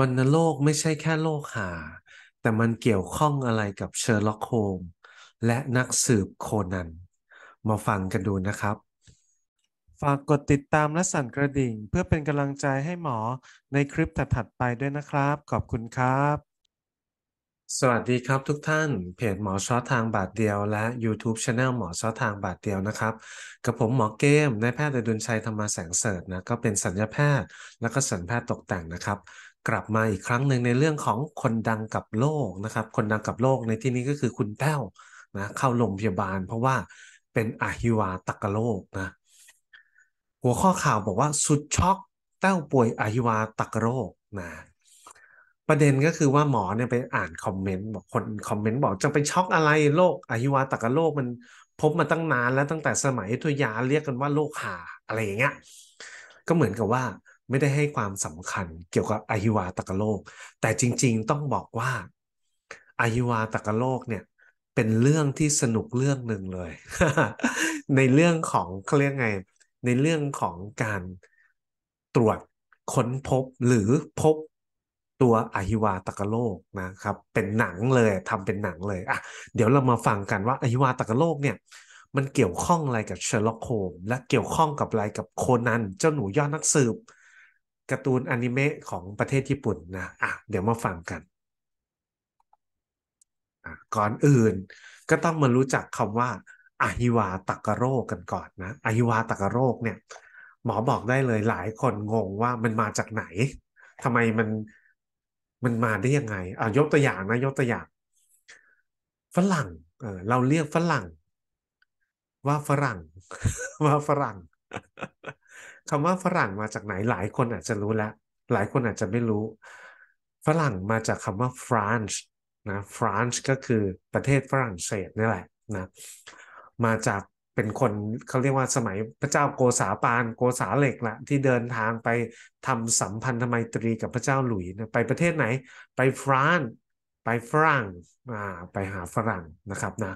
วันโรกไม่ใช่แค่โลกหาแต่มันเกี่ยวข้องอะไรกับเชอร์ล็อกโฮมและนักสืบโคนัน มาฟังกันดูนะครับ ฝากกดติดตามและสั่นกระดิ่งเพื่อเป็นกำลังใจให้หมอในคลิปถัดๆไปด้วยนะครับ ขอบคุณครับ สวัสดีครับทุกท่าน เพจหมอช้อทางบาทเดียวและ YouTube c h anel หมอช้อทางบาทเดียวนะครับ กับผมหมอเกมนายแพทย์ดุลชัยธรรมแสงเสริฐนะก็เป็นสัญญาแพทย์และก็สัญญาแพทย์ตกแต่งนะครับกลับมาอีกครั้งหนึ่งในเรื่องของคนดังกับโลกนะครับคนดังกับโลกในที่นี้ก็คือคุณแต้วนะเข้าโรงพยาบาล เพราะว่าเป็นอะฮิวาตักโรคนะหัวข้อข่าวบอกว่าสุดช็อกแต้วป่วยอะฮิวาตักโรคนะประเด็นก็คือว่าหมอเนี่ยไปอ่านคอมเมนต์บอกคนคอมเมนต์บอกจะไปช็อกอะไรโรคอะฮิวาตักโรคมันพบมาตั้งนานแล้วตั้งแต่สมัยทุยาเรียกกันว่าโรคหาอะไรอย่างเงี้ยก็เหมือนกับว่าไม่ได้ให้ความสำคัญเกี่ยวกับอหิวาตกโลก แต่จริงๆต้องบอกว่าอหิวาตกโลกเนี่ยเป็นเรื่องที่สนุกเรื่องหนึ่งเลย ในเรื่องของเขาเรียกไง ในเรื่องของการตรวจค้นพบหรือพบตัวอหิวาตกโลกนะครับเป็นหนังเลยทำเป็นหนังเลยอ่ะเดี๋ยวเรามาฟังกันว่าอหิวาตกโลกเนี่ย มันเกี่ยวข้องอะไรกับเชอร์ล็อกโฮมและเกี่ยวข้องกับอะไรกับโคนันเจ้าหนูยอดนักสืบการ์ตูนอนิเมะของประเทศญี่ปุ่นนะอ่ะเดี๋ยวมาฟังกันก่อนอื่นก็ต้องมารู้จักคำว่าอะฮิวาตักโรคกันก่อนนะอะฮิวาตักโรคเนี่ย หมอบอกได้เลยหลายคนงงว่ามันมาจากไหนทำไมมันมันมาได้ยังไงอ่ะยกตัวอย่างนะ ยกตัวอย่างฝรั่งเออเราเรียกฝรั่ง ว่าฝรั่งว่าฝรั่งคำว่าฝรั่งมาจากไหนหลายคนอาจจะรู้แล้วหลายคนอาจจะไม่รู้ ฝรั่งมาจากคำว่า f r า n c ์นะ f r า n c ์ก็คือประเทศฝรั่งเศสนี่แหละนะมาจากเป็นคนเขาเรียกว่าสมัยพระเจ้าโกษาปานโกษาเหล็กละที่เดินทางไปทำสัมพันธไมตรีกับพระเจ้าหลุยนะไปประเทศไหน ไปฟรานไปฝรั่งอ่าไปหาฝรั่งนะครับนะ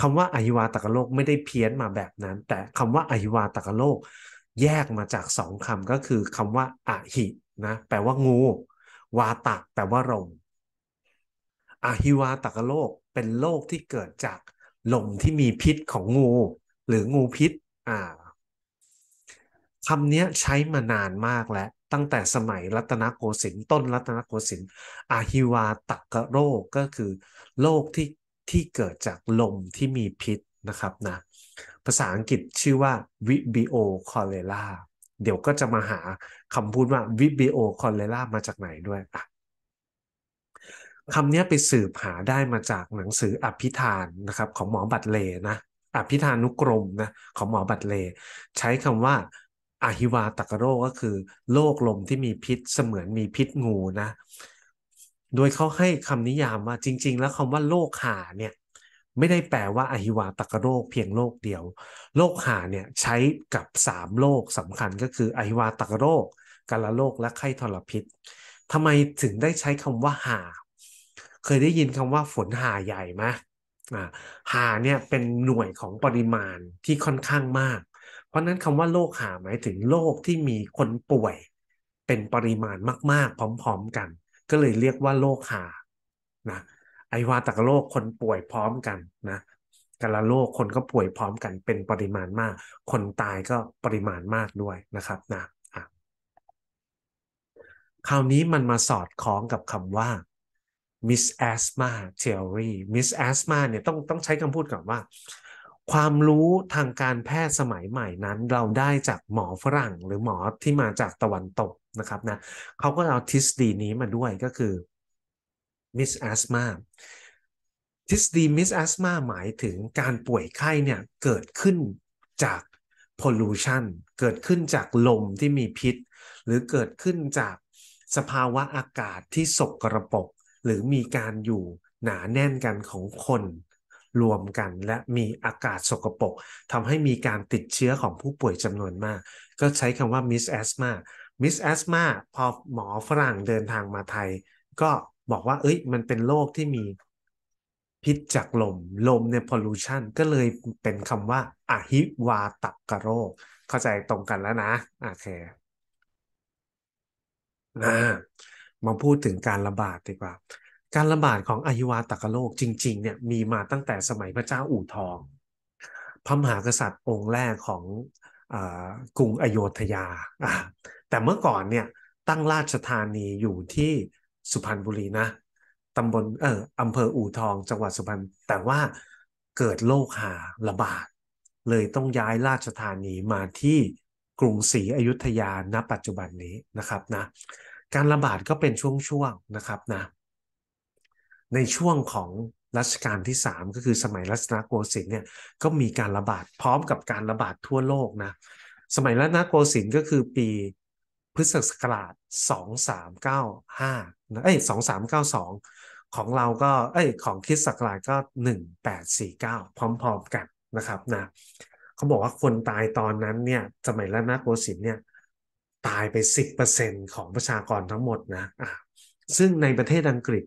คำว่าอาิวาตกโลกไม่ได้เพี้ยนมาแบบนั้น แต่คำว่าอาิวาตกโลกแยกมาจากสองคำก็คือคำว่าอะหิ นะ แปลว่างู วาตะแปลว่าลมอะฮิวาตกโลก เป็นโลกที่เกิดจากลมที่มีพิษของงู หรืองูพิษ อ่าคำนี้ใช้มานานมากแล้วตั้งแต่สมัยรัตนโกสินทร์ ต้น รัตนโกสินทร์อาฮิวาตกโรคก็คือโรคที่ที่เกิดจากลมที่มีพิษนะครับนะภาษาอังกฤษชื่อว่า Vibrio cholera เดี๋ยวก็จะมาหาคำพูดว่า Vibrio cholera มาจากไหนด้วยอ่ะคำนี้ไปสืบหาได้มาจากหนังสืออภิธานนะครับของหมอบัตเลนะอภิธานุกรมนะของหมอบัตเลใช้คำว่าอาฮิวาตกโรก็คือโรคลมที่มีพิษเสมือนมีพิษงูนะโดยเขาให้คำนิยามว่าจริง ๆ แล้วคำว่าโรคหาเนี่ยไม่ได้แปลว่าอหิวาตกโรคเพียงโรคเดียว โรคหาเนี่ยใช้กับ 3โรคสำคัญก็คืออหิวาตกโรคกาละโรคและไข้ทรพิษทำไมถึงได้ใช้คำว่าหา เคยได้ยินคำว่าฝนหาใหญ่ไหมหาเนี่ยเป็นหน่วยของปริมาณที่ค่อนข้างมาก เพราะนั้นคำว่าโรคหาหมายถึงโรคที่มีคนป่วย เป็นปริมาณมากๆ พร้อมๆกัน ก็เลยเรียกว่าโรคหานะไอวาตกโรคคนป่วยพร้อมกันนะกาละโรคคนก็ป่วยพร้อมกันเป็นปริมาณมาก คนตายก็ปริมาณมากด้วยนะครับนะคราวนี้มันมาสอดคล้องกับคำว่า Miss Asma Theory Miss Asma เนี่ยต้องต้องใช้คำพูดก่อนว่า ความรู้ทางการแพทย์สมัยใหม่นั้น เราได้จากหมอฝรั่งหรือหมอที่มาจากตะวันตกนะครับนะเขาก็เอาทฤษฎีนี้มาด้วยก็คือมิสแอสมาทฤษฎีมิสแอสมาหมายถึงการป่วยไข้เนี่ย เกิดขึ้นจากพอลูชันเกิดขึ้นจากลมที่มีพิษ หรือเกิดขึ้นจากสภาวะอากาศที่สกรปรก หรือมีการอยู่หนาแน่นกันของคน รวมกันและมีอากาศสกปรกทำให้มีการติดเชื้อของผู้ป่วยจำนวนมาก ก็ใช้คำว่ามิสแอสมามิสแอสมาพอหมอฝรั่งเดินทางมาไทยก็บอกว่าเอ้ยมันเป็นโรคที่มีพิษจากลม ลมเนี่ยพอลูชันก็เลยเป็นคำว่าอะฮิวาตักกโรคเข้าใจตรงกันแล้วนะ โอเคนะมาพูดถึงการระบาดดีกว่า การระบาดของอหิวาตกโรคจริงๆเนี่ยมีมาตั้งแต่สมัยพระเจ้าอู่ทองพระมหากษัตริย์องค์แรกของอกรุงอโยธยา แต่เมื่อก่อนเนี่ยตั้งราชธานีอยู่ที่สุพรรณบุรีนะตำบลเอออำเภออู่ทอง จังหวัดสุพรรณแต่ว่าเกิดโรคหาระบาด เลยต้องย้ายราชธานีมาที่กรุงศรีอยุธยาณ ปัจจุบันนี้นะครับ นะการระบาดก็เป็นช่วงๆ นะครับ นะ ในช่วงของรัชกาลที่ 3 ก็คือสมัยรัชนาโกสินทร์เนี่ยก็มีการระบาดพร้อมกับการระบาดทั่วโลกนะสมัยรัชนาโกสินทร์ก็คือปีพฤศจักสาช2395นะเอ้ย2392 ของเราก็เอ้ยของคิดสักราชก็1849 พร้อมๆกันนะครับนะเขาบอกว่าคนตายตอนนั้นเนี่ยสมัยรัตนโกสินทร์เนี่ยตายไป 10%ของประชากรทั้งหมดนะะซึ่งในประเทศอังกฤษ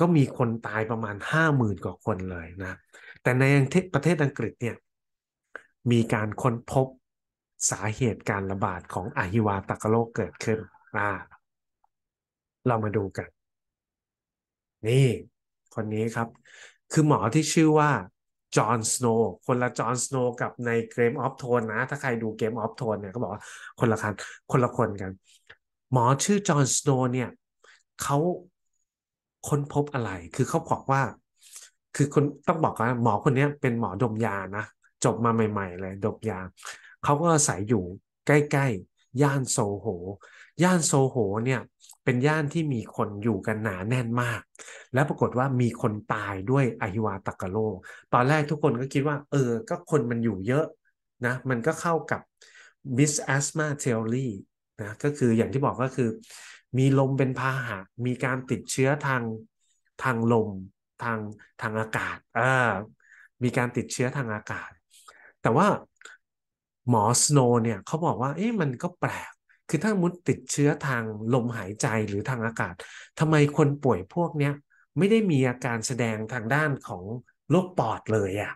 ก็มีคนตายประมาณ 50,000 กว่าคนเลยนะแต่ในประเทศอังกฤษเนี่ยมีการค้นพบสาเหตุการระบาดของอหิวาตกโรคเกิดขึ้นอ่าเรามาดูกัน นี่คนนี้ครับ คือหมอที่ชื่อว่าจอห์นสโนว์คนละจอห์นสโนว์กับในเกมออฟโทนนะ ถ้าใครดูเกมออฟโทนเนี่ยก็บอกว่าคนละคัน คนละคนกัน หมอชื่อจอห์นสโนว์เนี่ย เขาค้นพบอะไร คือเขาบอกว่า คือคนต้องบอกว่าหมอคนนี้เป็นหมอดมยานะ จบมาใหม่ ๆ เลยดมยาเขาก็อาศัยอยู่ใกล้ๆ ย่านโซโห ย่านโซโหเนี่ย เป็นย่านที่มีคนอยู่กันหนาแน่นมาก และปรากฏว่ามีคนตายด้วยอหิวาตกโรคตอนแรกทุกคนก็คิดว่า เออ ก็คนมันอยู่เยอะนะ มันก็เข้ากับ m i ส s Asthma Theory นะ ก็คืออย่างที่บอกก็คือ มีลมเป็นพาหะ มีการติดเชื้อทางทางลมทางทางอากาศอ่ามีการติดเชื้อทางอากาศ แต่ว่าหมอสโนเนี่ยเขาบอกว่าเอ๊ะมันก็แปลก คือถ้ามุดติดเชื้อทางลมหายใจหรือทางอากาศทำไมคนป่วยพวกเนี้ยไม่ได้มีอาการแสดงทางด้านของโรคปอดเลยอะ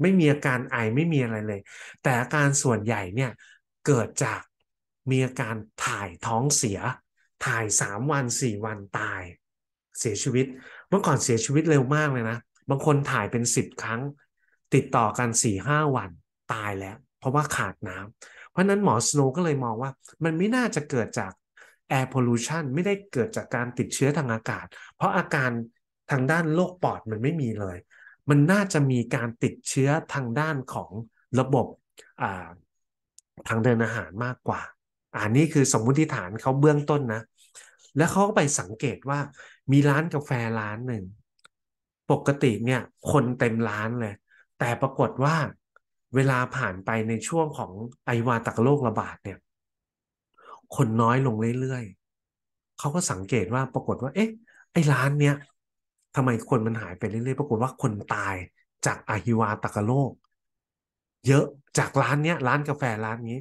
ไม่มีอาการไอไม่มีอะไรเลย แต่อาการส่วนใหญ่เนี่ยเกิดจากมีอาการถ่ายท้องเสีย ถ่ายสามวันสี่วันตาย เสียชีวิตเมื่อก่อนเสียชีวิตเร็วมากเลยนะ บางคนถ่ายเป็นสิบครั้ง ติดต่อกันสี่ห้าวันตายแล้วเพราะว่าขาดน้ำเพราะนั้นหมอสโนก็เลยมองว่า มันไม่น่าจะเกิดจาก air pollution ไม่ได้เกิดจากการติดเชื้อทางอากาศ เพราะอาการทางด้านโรคปอดมันไม่มีเลย มันน่าจะมีการติดเชื้อทางด้านของระบบทางเดินอาหารมากกว่า อันนี้คือสมมุติฐานเขาเบื้องต้นนะ แล้วเขาก็ไปสังเกตว่ามีร้านกาแฟร้านหนึ่งปกติเนี่ยคนเต็มร้านเลย แต่ปรากฏว่าเวลาผ่านไปในช่วงของไอวาตักโรคระบาดเนี่ย คนน้อยลงเรื่อยๆเขาก็สังเกตว่าปรากฏว่า เอ๊ะ ไอร้านเนี้ยทำไมคนมันหายไปเรื่อยๆ ปรากฏว่าคนตายจากอิวาตักโรคเยอะจากร้านเนี้ยร้านกาแฟร้านนี้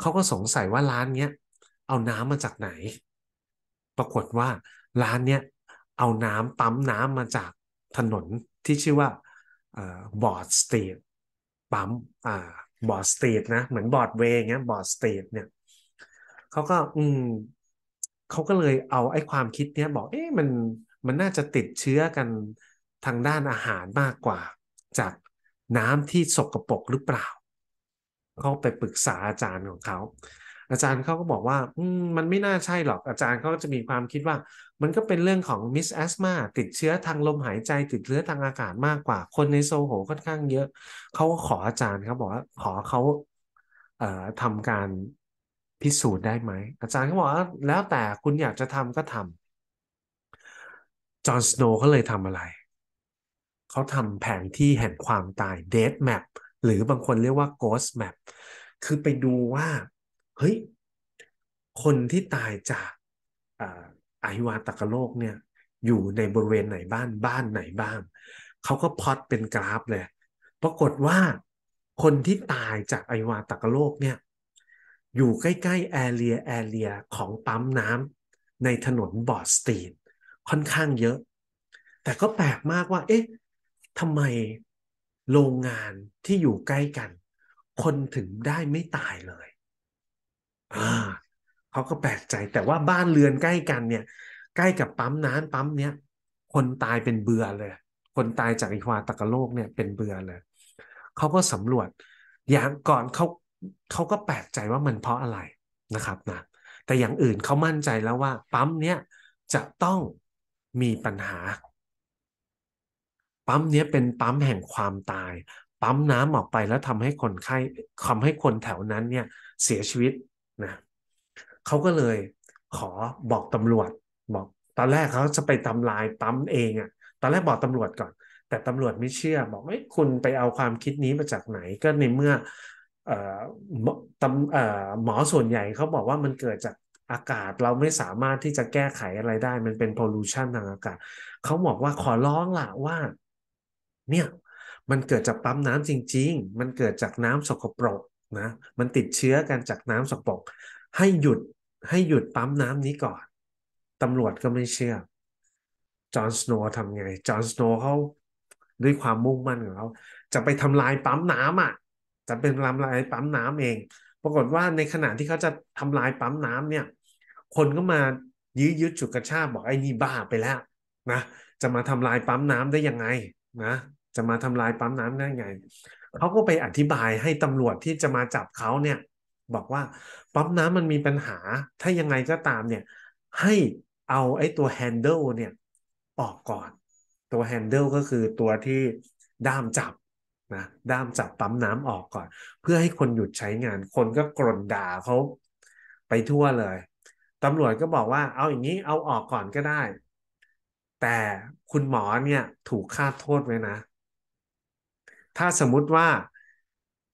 เขาก็สงสัยว่าร้านเนี้ยเอาน้ำมาจากไหน ปรากฏว่าร้านเนี้ยเอาน้ำปั๊มน้ำมาจากถนนที่ชื่อว่าบอร์ดสตรีทปั๊มอ่าบอร์ดสตรีทนะเหมือนบอร์ดเวย์เงี้ย บอร์ดสตรีทเนี่ย เขาก็ อืมเขาก็เลยเอาไอ้ความคิดเนี้ย บอกเอ๊ะมันมันน่าจะติดเชื้อกันทางด้านอาหารมากกว่า จากน้ำที่สกปรกหรือเปล่า เขาไปปรึกษาอาจารย์ของเขาอาจารย์เขาก็บอกว่ามันไม่น่าใช่หรอก อาจารย์เขาก็จะมีความคิดว่า มันก็เป็นเรื่องของมิสแอสมาติดเชื้อทางลมหายใจ ติดเชื้อทางอากาศมากกว่า คนในโซโหค่อนข้างเยอะ เขาขออาจารย์เขาบอกว่าขอเขาเอ่อทำการพิสูจน์ได้ไหม อาจารย์เขาบอกว่าแล้วแต่คุณอยากจะทำก็ทำจอห์นสโนว์เขาเลยทำอะไร เขาทำแผนที่แห่งความตายเดทแมปหรือบางคนเรียกว่าโกสแมปคือไปดูว่าเฮ้ย คนที่ตายจากอาหิวาตกโรคเนี่ยอยู่ในบริเวณไหนบ้านบ้านไหนบ้างเขาก็พอดเป็นกราฟเลย ปรากฏว่าคนที่ตายจากอาหิวาตกโรคเนี่ยอยู่ใกล้ ๆ แอเรียแอเรียของปั๊มน้ำในถนนบอดสตีนค่อนข้างเยอะ แต่ก็แปลกมากว่า เอ๊ะทำไมโรงงานที่อยู่ใกล้กัน คนถึงได้ไม่ตายเลยเขาก็แปลกใจแต่ว่าบ้านเรือนใกล้กันเนี่ยใกล้กับปั๊มน้ำปั๊มเนี้ยคนตายเป็นเบื่อเลย คนตายจากอิควาตกโลกเนี่ยเป็นเบื่อเลยเขาก็สำรวจ อย่างก่อนเขาเขาก็แปลกใจว่ามันเพราะอะไรนะครับนะแต่อย่างอื่นเขามั่นใจแล้วว่า ปั๊มเนี้ยจะต้องมีปัญหา ปั๊มเนี้ยเป็นปั๊มแห่งความตาย ปั๊มน้ำออกไปแล้วทำให้คนไข้ทำให้คนแถวนั้นเนี่ยเสียชีวิตนะเขาก็เลยขอบอกตำรวจ บอก ตอนแรกเขาจะไปทำลายปั๊มเองอะ่ะ ตอนแรกบอกตำรวจก่อน แต่ตำรวจไม่เชื่อ บอกไม่คุณไปเอาความคิดนี้มาจากไหนก็ในเมื่อหมอส่วนใหญ่เขาบอกว่ามันเกิดจากอากาศเราไม่สามารถที่จะแก้ไขอะไรได้ มันเป็นพอลูชันทางอากาศ เขาบอกว่าขอร้องล่ะว่า เนี่ย มันเกิดจากปั๊มน้ำจริง ๆ มันเกิดจากน้ำสกปรกนะมันติดเชื้อกันจากน้ำสกปรกให้หยุดให้หยุดปั๊มน้ำนี้ก่อนตำรวจก็ไม่เชื่อจอห์นสโนว์ทำไงจอห์นสโนว์เขาด้วยความมุ่งมั่นของเขาจะไปทำลายปั๊มน้ำอ่ะจะเป็นลำลายปั๊มน้ำเอง ปรากฏว่าในขณะที่เขาจะทำลายปั๊มน้ำเนี่ย คนก็มายื้อยุดจุดกระชากบอกไอ้นี่บ้าไปแล้ว นะจะมาทำลายปั๊มน้ำได้ยังไงนะจะมาทำลายปั๊มน้ำได้ยังไงเขาก็ไปอธิบายให้ตำรวจที่จะมาจับเขาเนี่ย บอกว่าปั๊มน้ำมันมีปัญหา ถ้ายังไงก็ตามเนี่ย ให้เอาไอ้ตัวแฮนเดิลเนี่ยออกก่อน ตัวแฮนเดิลก็คือตัวที่ด้ามจับนะด้ามจับปั๊มน้ำออกก่อน เพื่อให้คนหยุดใช้งาน คนก็กรนด่าเขาไปทั่วเลย ตำรวจก็บอกว่า เอาอย่างนี้เอาออกก่อนก็ได้ แต่คุณหมอเนี่ยถูกฆ่าโทษไว้นะถ้าสมมุติว่า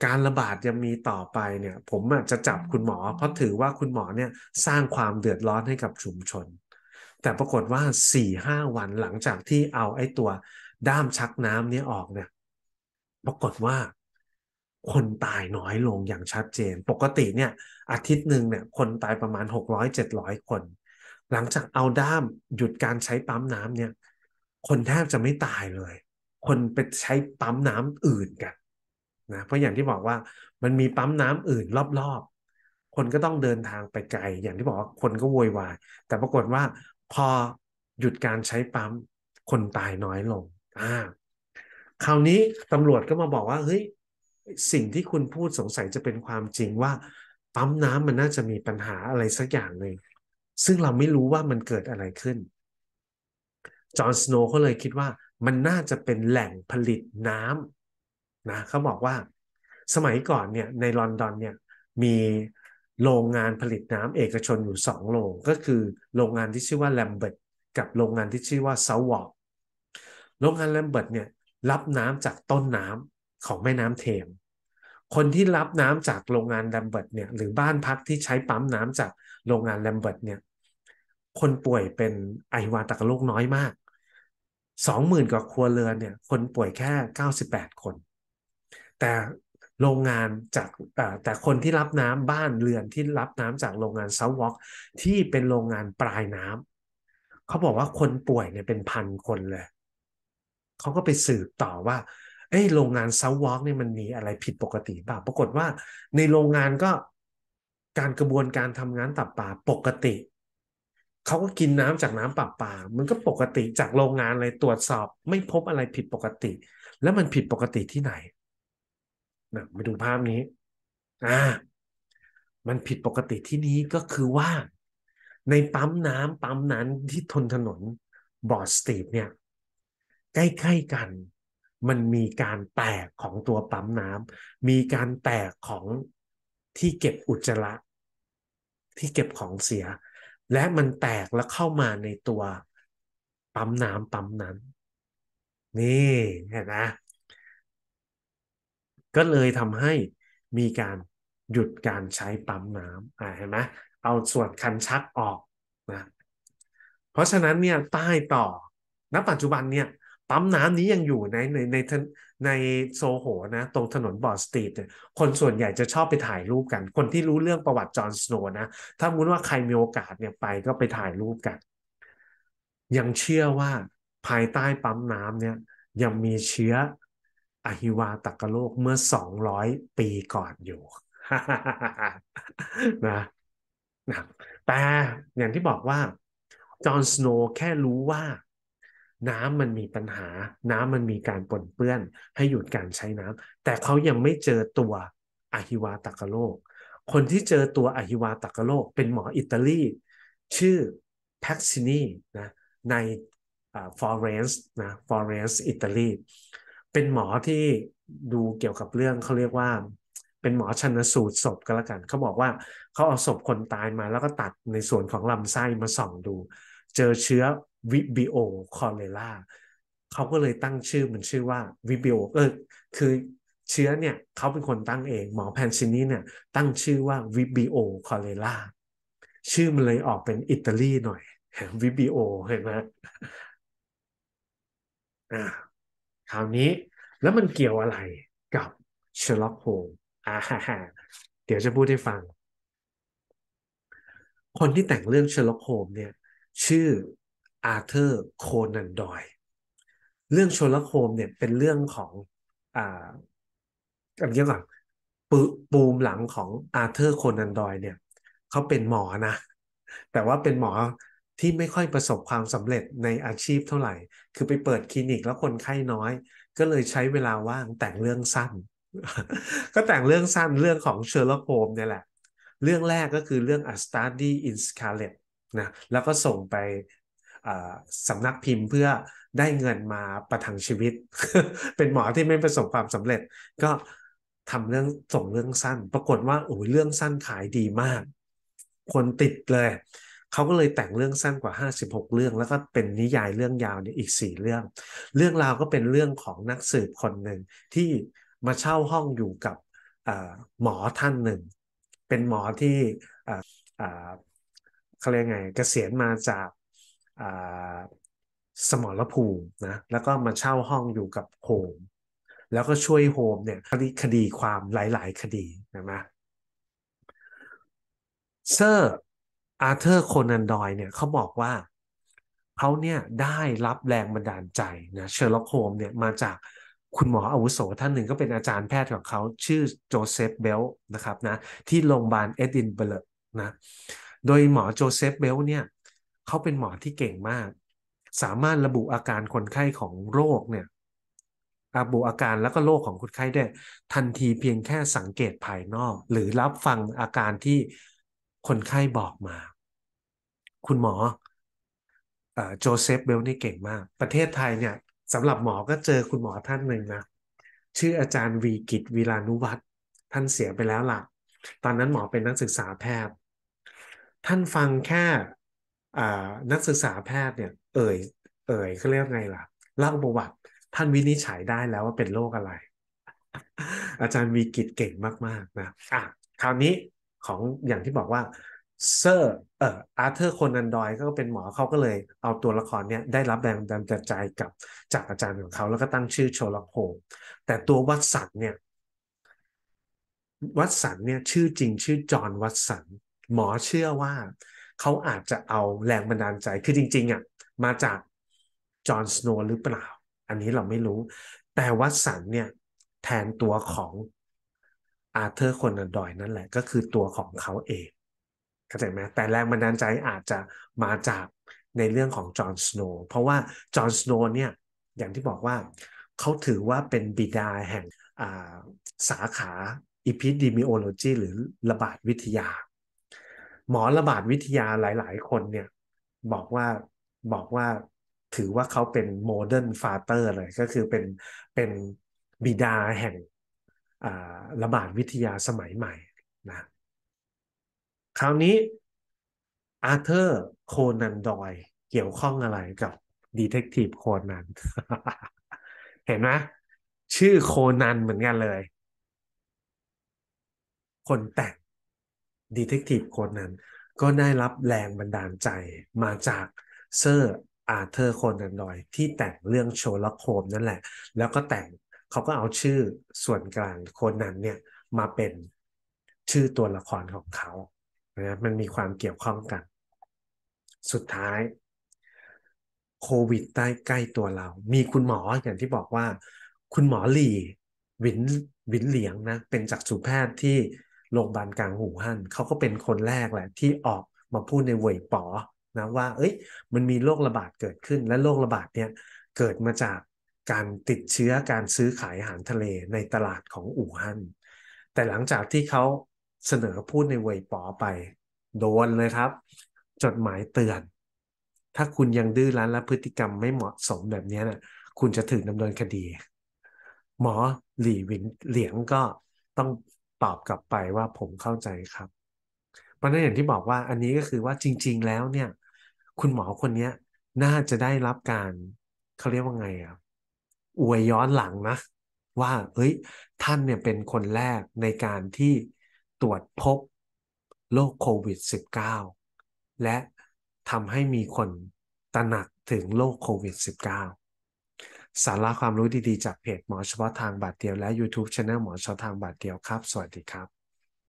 การระบาดยังมีต่อไปเนี่ย ผมจะจับคุณหมอ เพราะถือว่าคุณหมอเนี่ยสร้างความเดือดร้อนให้กับชุมชน แต่ปรากฏว่าสี่ห้าวันหลังจากที่เอาไอ้ตัวด้ามชักน้ำนี้ออกเนี่ยปรากฏว่าคนตายน้อยลงอย่างชัดเจน ปกติเนี่ย อาทิตย์หนึ่งเนี่ย คนตายประมาณหกร้อยเจ็ดร้อยคน หลังจากเอาด้ามหยุดการใช้ปั๊มน้ำเนี่ย คนแทบจะไม่ตายเลยคนไปใช้ปั๊มน้ำอื่นกัน นะ เพราะอย่างที่บอกว่า มันมีปั๊มน้ำอื่นรอบๆ คนก็ต้องเดินทางไปไกล อย่างที่บอกว่าคนก็โวยวายแต่ปรากฏว่า พอหยุดการใช้ปั๊มคนตายน้อยลงอ่าคราวนี้ตำรวจก็มาบอกว่าเฮ้ยสิ่งที่คุณพูดสงสัยจะเป็นความจริงว่า ปั๊มน้ำมันน่าจะมีปัญหาอะไรสักอย่างหนึ่งซึ่งเราไม่รู้ว่ามันเกิดอะไรขึ้นจอห์นสโนว์ขาเลยคิดว่ามันน่าจะเป็นแหล่งผลิตน้ำนะเขาบอกว่า สมัยก่อนเนี่ยในลอนดอนเนี่ยมีโรงงานผลิตน้ำเอกชนอยู่สองโรงก็คือโรงงานที่ชื่อว่าแลมเบิร์ตกับโรงงานที่ชื่อว่าเซาวอร์โรงงานแลมเบิร์ตเนี่ยรับน้ำจากต้นน้ำของแม่น้ำเทม คนที่รับน้ำจากโรงงานแลมเบิร์ตเนี่ยหรือบ้านพักที่ใช้ปั๊มน้ำจากโรงงานแลมเบิร์ตเนี่ยคนป่วยเป็นไอวาตกโรคน้อยมากสองหมื่นกว่าครัวเรือนเนี่ย คนป่วยแค่เก้าสิบแปดคน แต่โรงงานจากแต่คนที่รับน้ำบ้านเรือนที่รับน้ำจากโรงงานซาวอกที่เป็นโรงงานปลายน้ำเขาบอกว่าคนป่วยเนี่ยเป็นพัน คนเลย เขาก็ไปสืบต่อว่าเอ้โรงงาน ซาวอกเนี่ยมันมีอะไรผิดปกติเปล่าปรากฏว่าในโรงงานก็การกระบวนการทำงานตับปลาปกติเขาก็กินน้ำจากน้ำปลาปามันก็ปกติจากโรงงานอะไรตรวจสอบไม่พบอะไรผิดปกติ แล้วมันผิดปกติที่ไหนนะมาดูภาพนี้อ่า มันผิดปกติที่นี้ก็คือว่า ในปั๊มน้ำปั๊มนั้นที่ทนถนนบอดสตีทเนี่ย ใกล้ ๆกัน มันมีการแตกของตัวปั๊มน้ำ มีการแตกของที่เก็บอุจจาระที่เก็บของเสียและมันแตกแล้วเข้ามาในตัว ปั๊มน้ำปั๊มนั้น นี่เห็นไหมก็เลยทำให้มีการหยุดการใช้ปั๊มน้ำเห็นไหมเอาส่วนคันชักออกนะเพราะฉะนั้นเนี่ยใต้ต่อณ ปัจจุบันเนี่ยปั๊มน้ำนี้ยังอยู่ในในในในโซโหนะ ตรงถนนบอร์สตีดเนี่ยคนส่วนใหญ่จะชอบไปถ่ายรูปกัน คนที่รู้เรื่องประวัติจอห์นสโนว์นะถ้ามุนว่าใครมีโอกาสเนี่ยไปก็ไปถ่ายรูปกัน ยังเชื่อว่าภายใต้ปั๊มน้ำเนี่ย ยังมีเชื้ออหิวาตกโรคเมื่อสองร้อยปีก่อนอยู่นะนะแต่อย่างที่บอกว่า จอห์นสโนว์แค่รู้ว่าน้ำมันมีปัญหา น้ำมันมีการปนเปื้อน ให้หยุดการใช้น้ำแต่เขายังไม่เจอตัวอะฮิวาตักโรคคนที่เจอตัวอะฮิวาตักโรคเป็นหมออิตาลี ชื่อแพ็กซินีนะในฟอเรนซ์นะฟอเรนซ์อิตาลีเป็นหมอที่ดูเกี่ยวกับเรื่องเขาเรียกว่าเป็นหมอชันสูตรศพก็แล้วกันเขาบอกว่าเขาเอาศพคนตายมาแล้วก็ตัดในส่วนของลำไส้มาส่องดู เจอเชื้อวิบิโอคอเลราเขาก็เลยตั้งชื่อมันชื่อว่าวิบิโอเออ คือเชื้อเนี่ยเขาเป็นคนตั้งเอง หมอแพนชินีเนี่ย ตั้งชื่อว่าวิบิโอคอเลราชื่อมันเลยออกเป็นอิตาลีหน่อยวิบิโอเห็นไหมอ่าคราวนี้แล้วมันเกี่ยวอะไรกับเชลล็อกโฮมอ่าเดี๋ยวจะพูดให้ฟัง คนที่แต่งเรื่องเชลล็อกโฮมเนี่ย ชื่ออาร์เธอร์ โคนันดอย เรื่องโชลโคมเนี่ยเป็นเรื่องของอ่าอันนี้ก่อนปปูมหลังของอาร์เธอร์ โคนันดอยเนี่ยเขาเป็นหมอนะ แต่ว่าเป็นหมอที่ไม่ค่อยประสบความสำเร็จในอาชีพเท่าไหร่ คือไปเปิดคลินิกแล้วคนไข้น้อย ก็เลยใช้เวลาว่างแต่งเรื่องสั้น ก็แต่งเรื่องสั้นเรื่องของเชอร์ล็อกโฮมเนี่ยแหละ เรื่องแรกก็คือเรื่อง A Study in Scarlet นะแล้วก็ส่งไปสำนักพิมพ์เพื่อได้เงินมาประทังชีวิต เป็นหมอที่ไม่ประสบความสำเร็จ ก็ทำเรื่องส่งเรื่องสั้น ปรากฏว่าโอ้ยเรื่องสั้นขายดีมาก คนติดเลย เขาก็เลยแต่งเรื่องสั้นกว่า 56 เรื่อง แล้วก็เป็นนิยายเรื่องยาวเนี่ยอีก 4 เรื่อง เรื่องราวก็เป็นเรื่องของนักสืบคนหนึ่งที่มาเช่าห้องอยู่กับหมอท่านหนึ่ง เป็นหมอที่เขาเรียกไงเกษียณมาจากสมรภูมินะแล้วก็มาเช่าห้องอยู่กับโฮมแล้วก็ช่วยโฮมเนี่ยคดีคดีความหลายๆ คดีนะมะเซอร์ อาเธอร์โคนันดอยเนี่ยเขาบอกว่าเขาเนี่ยได้รับแรงบันดาลใจนะเชอร์ล็อกโฮมเนี่ยมาจากคุณหมออาวุโส ท่านหนึ่งก็เป็นอาจารย์แพทย์ของเขาชื่อโจเซฟเบลนะครับนะที่โรงพยาบาลเอ็ดินเบิร์กนะโดยหมอโจเซฟเบลเนี่ยเขาเป็นหมอที่เก่งมาก สามารถระบุอาการคนไข้ของโรคเนี่ยระบุอาการแล้วก็โรคของคนไข้ได้ ทันทีเพียงแค่สังเกตภายนอก หรือรับฟังอาการที่คนไข้บอกมา คุณหมอโจเซฟเบลนี่เก่งมาก ประเทศไทยเนี่ยสำหรับหมอ ก็เจอคุณหมอท่านหนึ่งนะ ชื่ออาจารย์วีกิตวีลานุวัตร ท่านเสียไปแล้วละ่ะ ตอนนั้นหมอเป็นนักศึกษาแพทย์ ท่านฟังแค่นักศึกษาแพทย์เนี่ย เอ่ยเอ่ยเขาเรียกไงล่ะเล่าประวัติ ท่านวินิจฉัยได้แล้วว่าเป็นโรคอะไร อาจารย์วีกิตเก่งมากๆนะอ่ะคราวนี้ของอย่างที่บอกว่าเซอร์เอ่ออาร์เธอร์คนันดอยก็เป็นหมอเขาก็เลยเอาตัวละครเนี้ยได้รับแรงดันใจกับจากอาจารย์ของเขาแล้วก็ตั้งชื่อโชลโคแต่ตัววัตสันเนี่ย วัตสันเนี่ยชื่อจริงชื่อจอห์นวัตสันหมอเชื่อว่าเขาอาจจะเอาแรงบันดาลใจ คือจริงๆอ่ะ มาจากจอห์นสโนว์หรือเปล่า อันนี้เราไม่รู้ แต่วัสันเนี่ยแทนตัวของอาเธอร์คนดอยนั่นแหละ ก็คือตัวของเขาเองเข้าใจไหม แต่แรงบันดาลใจอาจจะมาจากในเรื่องของจอห์นสโนว์ เพราะว่าจอห์นสโนว์เนี่ยอย่างที่บอกว่าเขาถือว่าเป็นบิดาแห่งาสาขาอีพิดิมิโอโลจีหรือระบาดวิทยาหมอระบาดวิทยาหลาย ๆ คนเนี่ยบอกว่าบอกว่าถือว่าเขาเป็นโมเดิร์นฟาเตอร์เลยก็คือเป็นเป็นบิดาแห่งระบาดวิทยาสมัยใหม่นะคราวนี้อาร์เธอร์โคนันดอยเกี่ยวข้องอะไรกับดีเทคทีฟโคนันเห็นไหมชื่อโคนันเหมือนกันเลย คนแต่งดีเทคทีฟโคนนั้น ก็ได้รับแรงบันดาลใจมาจากเซอร์อาเธอร์โคนันดอย ที่แต่งเรื่องโชล็โคมนั่นแหละ แล้วก็แต่งเขาก็เอาชื่อส่วนกลางโคนนั้นเนี่ย มาเป็นชื่อตัวละครของเขานะมันมีความเกี่ยวข้องกัน สุดท้ายโควิดใต้ใกล้ตัวเรา มีคุณหมออย่างที่บอกว่า คุณหมอหลีวินวินเหลียงนะ เป็นจักษุแพทย์ที่โรงพยาบาลกลางหูฮั่นเขาก็เป็นคนแรกแหละ ที่ออกมาพูดในเว่ยป๋อนะว่า เอ้ย มันมีโรคระบาดเกิดขึ้น และโรคระบาดเนี่ยเกิดมาจากการติดเชื้อการซื้อขายอาหารทะเลในตลาดของอู่ฮั่นแต่หลังจากที่เขาเสนอพูดในเว่ยป๋อไปโดนเลยครับ จดหมายเตือน ถ้าคุณยังดื้อรั้นและพฤติกรรมไม่เหมาะสมแบบนี้นะ่ะคุณจะถึงดำเนินคดี หมอหลี่วินเหลียงก็ต้องตอบกลับไปว่าผมเข้าใจครับเพราะนั้นอย่างที่บอกว่าอันนี้ก็คือว่าจริงๆแล้วเนี่ย คุณหมอคนนี้น่าจะได้รับการเขาเรียกว่าไงครับอวยย้อนหลังนะ ว่าเอ้ยท่านเนี่ยเป็นคนแรกในการที่ตรวจพบโรคโควิด -19 และทำให้มีคนตระหนักถึงโรคโควิด -19 สาระความรู้ดีๆ จากเพจหมอเฉพาะทางบาทเดียวและ YouTube Channel หมอเฉพาะทางบาทเดียวครับ สวัสดีครับ